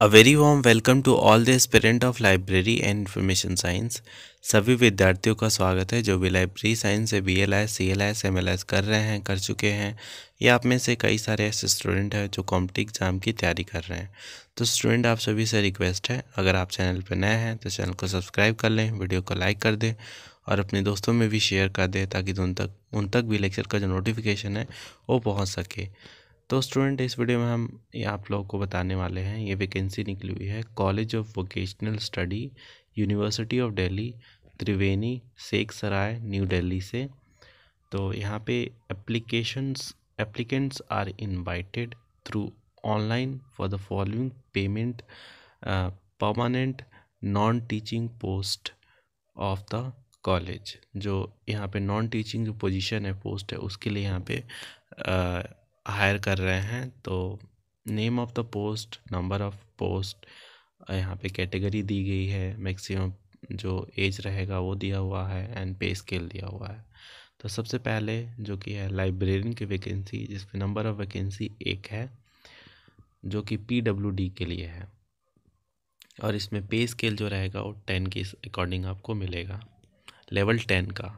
a very warm welcome to all the aspirant of library and information science सभी विद्यार्थियों का स्वागत है जो भी लाइब्रेरी साइंस से B L I C L I S M L S कर रहे हैं कर चुके हैं या आप में से कई सारे ऐसे स्टूडेंट हैं जो कॉम्पिटिव एग्ज़ाम की तैयारी कर रहे हैं तो स्टूडेंट आप सभी से रिक्वेस्ट है अगर आप चैनल पर नए हैं तो चैनल को सब्सक्राइब कर लें वीडियो को लाइक कर दें और अपने दोस्तों में भी शेयर कर दें ताकि उन तक उन तक भी लेक्चर का जो नोटिफिकेशन है वो पहुँच सके तो स्टूडेंट इस वीडियो में हम ये आप लोगों को बताने वाले हैं ये वैकेंसी निकली हुई है college of vocational study university of Delhi Triveni Sheikh Sarai new Delhi से तो यहाँ पे applications applicants are invited through online for the following payment permanent non teaching post of the college जो यहाँ पे नॉन टीचिंग जो पोजीशन है पोस्ट है उसके लिए यहाँ पे uh, हायर कर रहे हैं तो name of the post number of post यहाँ पे कैटेगरी दी गई है मैक्सिमम जो एज रहेगा वो दिया हुआ है एंड पे स्केल दिया हुआ है तो सबसे पहले जो कि है लाइब्रेरियन की वैकेंसी जिसमें नंबर ऑफ़ वैकेंसी एक है जो कि पी डब्ल्यू डी के लिए है और इसमें पे स्केल जो रहेगा वो टेन के अकॉर्डिंग आपको मिलेगा लेवल टेन का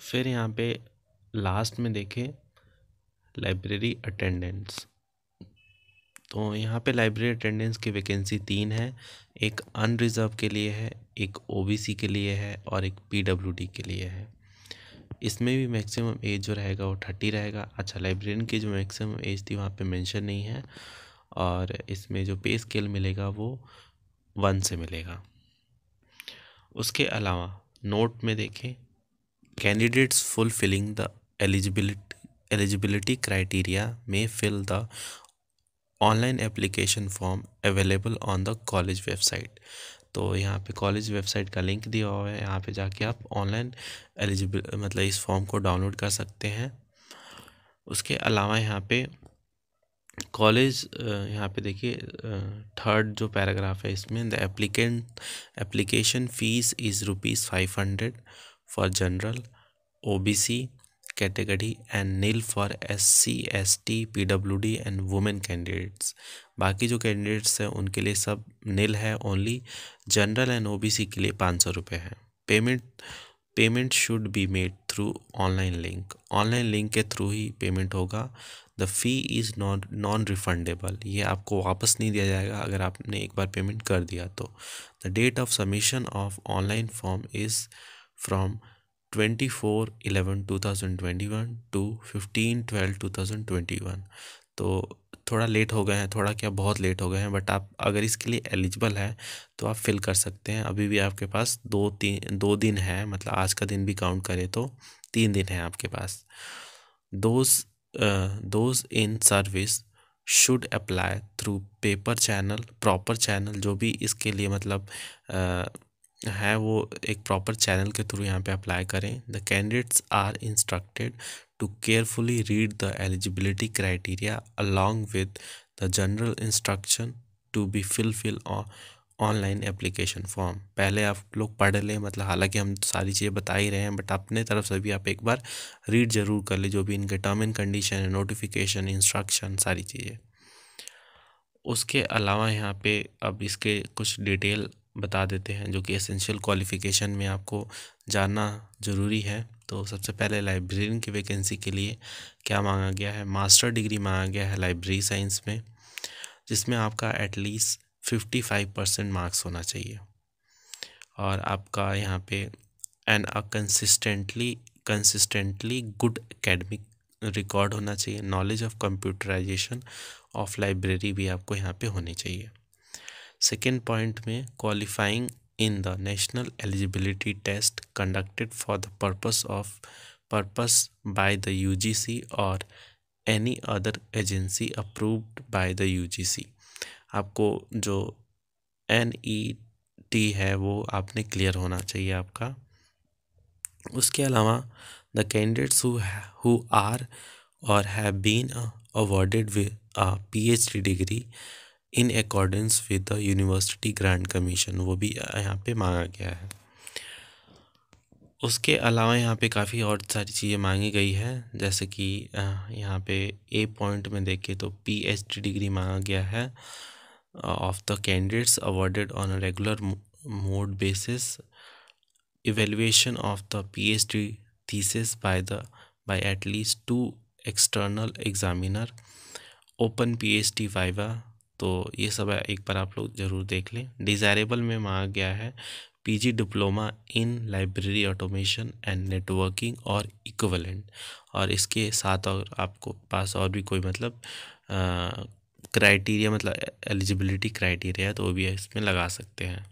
फिर यहाँ पे लास्ट में देखें लाइब्रेरी अटेंडेंस तो यहाँ पे लाइब्रेरी अटेंडेंस की वैकेंसी तीन है एक अनरिजर्व के लिए है एक ओबीसी के लिए है और एक पीडब्ल्यूडी के लिए है इसमें भी मैक्सिमम एज जो रहेगा वो थर्टी रहेगा अच्छा लाइब्रेरियन की जो मैक्सिमम एज थी वहाँ पे मेंशन नहीं है और इसमें जो पे स्केल मिलेगा वो वन से मिलेगा उसके अलावा नोट में देखें candidates fulfilling the eligibility eligibility criteria may fill the online application form available on the college website तो यहाँ पे कॉलेज वेबसाइट का लिंक दिया हुआ है यहाँ पे जाके आप ऑनलाइन एलिजिबल मतलब इस फॉर्म को डाउनलोड कर सकते हैं उसके अलावा यहाँ पे कॉलेज यहाँ पे देखिए थर्ड जो पैराग्राफ है इसमें the applicant application fees is rupees five hundred for general OBC category and nil for S C S T P W D and women candidates बाकी जो कैंडिडेट्स हैं उनके लिए सब नील है ओनली जनरल एंड ओबीसी के लिए पाँच सौ रुपये है payment payment should be made through online link online link के थ्रू ही पेमेंट होगा the fee is non non refundable ये आपको वापस नहीं दिया जाएगा अगर आपने एक बार पेमेंट कर दिया तो the date of submission of online form is from twenty four eleven two thousand twenty one to fifteen twelve two thousand twenty one तो थोड़ा लेट हो गए हैं थोड़ा क्या बहुत लेट हो गए हैं बट आप अगर इसके लिए एलिजिबल हैं तो आप फिल कर सकते हैं अभी भी आपके पास दो तीन दो दिन है मतलब आज का दिन भी काउंट करें तो तीन दिन है आपके पास those those in service should apply through paper channel proper channel जो भी इसके लिए मतलब uh, है वो एक प्रॉपर चैनल के थ्रू यहाँ पे अप्लाई करें the candidates are instructed to carefully read the eligibility criteria along with the general instruction to be fulfil online application form पहले आप लोग पढ़ लें मतलब हालांकि हम सारी चीज़ें बता ही रहे हैं बट अपने तरफ से भी आप एक बार रीड ज़रूर कर लें जो भी इनके टर्म एंड कंडीशन है नोटिफिकेशन इंस्ट्रक्शन सारी चीज़ें उसके अलावा यहाँ पे अब इसके कुछ डिटेल बता देते हैं जो कि एसेंशियल क्वालिफ़िकेशन में आपको जानना ज़रूरी है तो सबसे पहले लाइब्रेरियन की वैकेंसी के लिए क्या मांगा गया है मास्टर डिग्री मांगा गया है लाइब्रेरी साइंस में जिसमें आपका at least fifty five percent marks होना चाहिए और आपका यहाँ पे an a consistently consistently good academic record होना चाहिए knowledge of computerisation of library भी आपको यहाँ पे होनी चाहिए सेकेंड पॉइंट में qualifying in the national eligibility test conducted for the purpose of purpose by the UGC और any other agency approved by the UGC आपको जो एन ई टी है वो आपने क्लियर होना चाहिए आपका उसके अलावा द कैंडिडेट्स हु आर और have been awarded P H D degree in accordance with the University Grant Commission वो भी यहाँ पे मांगा गया है उसके अलावा यहाँ पे काफ़ी और सारी चीज़ें मांगी गई है जैसे कि यहाँ पे ए पॉइंट में देखें तो पीएचडी डिग्री मांगा गया है of the candidates awarded on a regular mode basis evaluation of the PhD thesis by the by at least two external examiner open PhD viva तो ये सब एक बार आप लोग ज़रूर देख लें डिज़ायरेबल में मांगा गया है PG diploma in library automation and networking और इक्वलेंट और इसके साथ और आपको पास और भी कोई मतलब क्राइटेरिया मतलब एलिजिबिलिटी क्राइटेरिया है तो वो भी इसमें लगा सकते हैं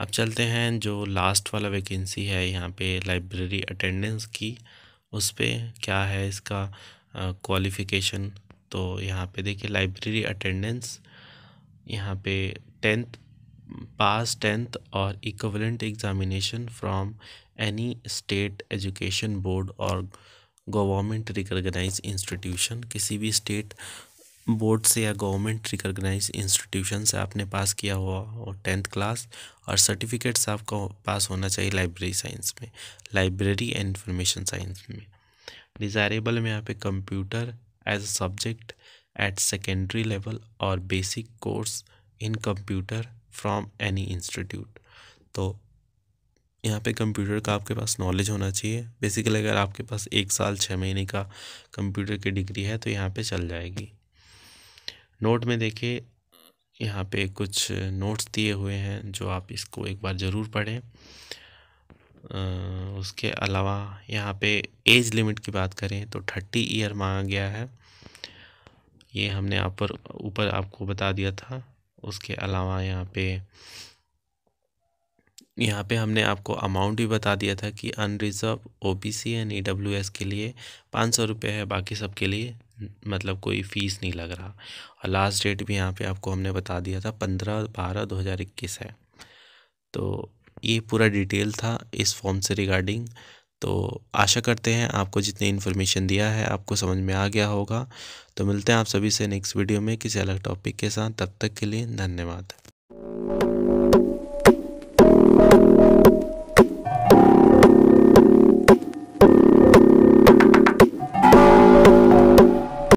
अब चलते हैं जो लास्ट वाला वैकेंसी है यहाँ पे लाइब्रेरी अटेंडेंस की उस पर क्या है इसका क्वालिफ़िकेशन तो यहाँ पे देखिए लाइब्रेरी अटेंडेंस यहाँ पे टेंथ पास टेंथ और equivalent examination from any state education board और गवर्नमेंट रिकॉग्नाइज इंस्टीट्यूशन किसी भी स्टेट बोर्ड से या गवर्नमेंट रिकॉग्नाइज इंस्टीट्यूशन से आपने पास किया हुआ हो टेंथ क्लास और सर्टिफिकेट्स आपको पास होना चाहिए लाइब्रेरी साइंस में लाइब्रेरी एंड इंफॉर्मेशन साइंस में डिज़ायरेबल में यहाँ पे computer as a subject at secondary level और basic course in computer from any institute तो यहाँ पे कंप्यूटर का आपके पास नॉलेज होना चाहिए बेसिकली अगर आपके पास एक साल छः महीने का कंप्यूटर की डिग्री है तो यहाँ पे चल जाएगी नोट में देखिए यहाँ पे कुछ नोट्स दिए हुए हैं जो आप इसको एक बार ज़रूर पढ़ें उसके अलावा यहाँ पे एज लिमिट की बात करें तो थर्टी ईयर मांगा गया है ये हमने आप पर ऊपर आपको बता दिया था उसके अलावा यहाँ पे यहाँ पे हमने आपको अमाउंट भी बता दिया था कि unreserved O E and S के लिए पाँच सौ रुपये है बाकी सब के लिए मतलब कोई फ़ीस नहीं लग रहा और लास्ट डेट भी यहाँ पे आपको हमने बता दिया था पंद्रह बारह दो हज़ार इक्कीस है तो ये पूरा डिटेल था इस फॉर्म से रिगार्डिंग तो आशा करते हैं आपको जितने इन्फॉर्मेशन दिया है आपको समझ में आ गया होगा तो मिलते हैं आप सभी से नेक्स्ट वीडियो में किसी अलग टॉपिक के साथ तब तक के लिए धन्यवाद